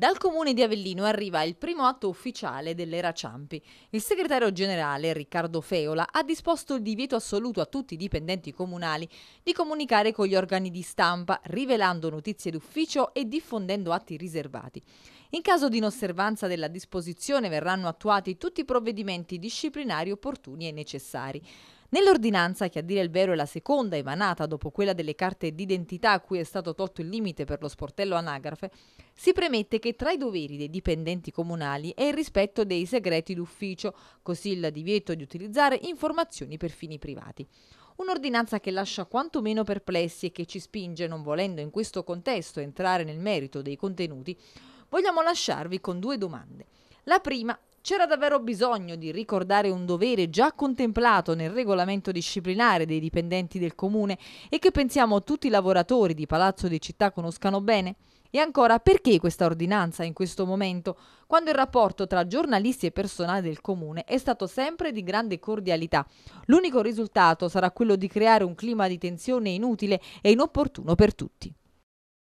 Dal comune di Avellino arriva il primo atto ufficiale dell'era Ciampi. Il segretario generale Riccardo Feola ha disposto il divieto assoluto a tutti i dipendenti comunali di comunicare con gli organi di stampa, rivelando notizie d'ufficio e diffondendo atti riservati. In caso di inosservanza della disposizione verranno attuati tutti i provvedimenti disciplinari opportuni e necessari. Nell'ordinanza, che a dire il vero è la seconda emanata dopo quella delle carte d'identità a cui è stato tolto il limite per lo sportello anagrafe, si premette che tra i doveri dei dipendenti comunali è il rispetto dei segreti d'ufficio, così il divieto di utilizzare informazioni per fini privati. Un'ordinanza che lascia quantomeno perplessi e che ci spinge, non volendo in questo contesto entrare nel merito dei contenuti, vogliamo lasciarvi con due domande. La prima c'era davvero bisogno di ricordare un dovere già contemplato nel regolamento disciplinare dei dipendenti del Comune e che pensiamo tutti i lavoratori di Palazzo di Città conoscano bene? E ancora, perché questa ordinanza in questo momento, quando il rapporto tra giornalisti e personale del comune è stato sempre di grande cordialità? L'unico risultato sarà quello di creare un clima di tensione inutile e inopportuno per tutti.